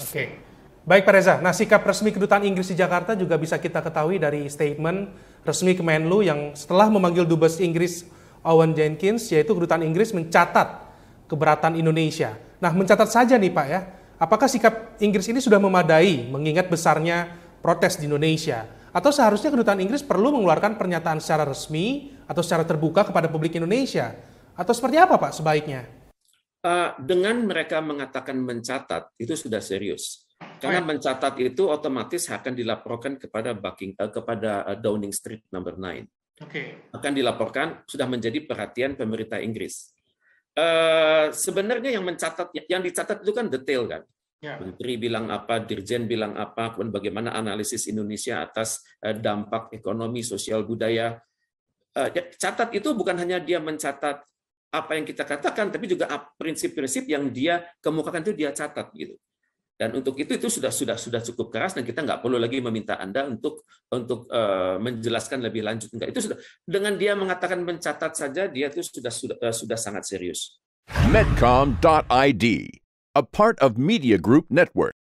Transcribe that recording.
Oke. Baik Pak Reza, nah sikap resmi kedutaan Inggris di Jakarta juga bisa kita ketahui dari statement resmi Kemenlu yang setelah memanggil Dubes Inggris Owen Jenkins, yaitu kedutaan Inggris mencatat keberatan Indonesia. Nah mencatat saja nih Pak ya, apakah sikap Inggris ini sudah memadai mengingat besarnya protes di Indonesia? Atau seharusnya kedutaan Inggris perlu mengeluarkan pernyataan secara resmi atau secara terbuka kepada publik Indonesia? Atau seperti apa Pak sebaiknya? Eh, dengan mereka mengatakan mencatat itu sudah serius karena mencatat itu otomatis akan dilaporkan kepada Baking uh, eh, kepada eh, Downing Street number 9. Okay. Akan dilaporkan sudah menjadi perhatian pemerintah Inggris. Uh, sebenarnya yang mencatat yang dicatat itu kan detail kan. Yeah. Menteri bilang apa, dirjen bilang apa, kemudian bagaimana analisis Indonesia atas dampak ekonomi, sosial, budaya. Uh, catat itu bukan hanya dia mencatat apa yang kita katakan, tapi juga prinsip-prinsip yang dia kemukakan itu dia catat gitu. Dan untuk itu itu sudah sudah sudah cukup keras dan kita nggak perlu lagi meminta anda untuk untuk uh, menjelaskan lebih lanjut enggak itu sudah dengan dia mengatakan mencatat saja dia itu sudah sudah uh, sudah sangat serius. Medcom.id, a part of Media Group Network.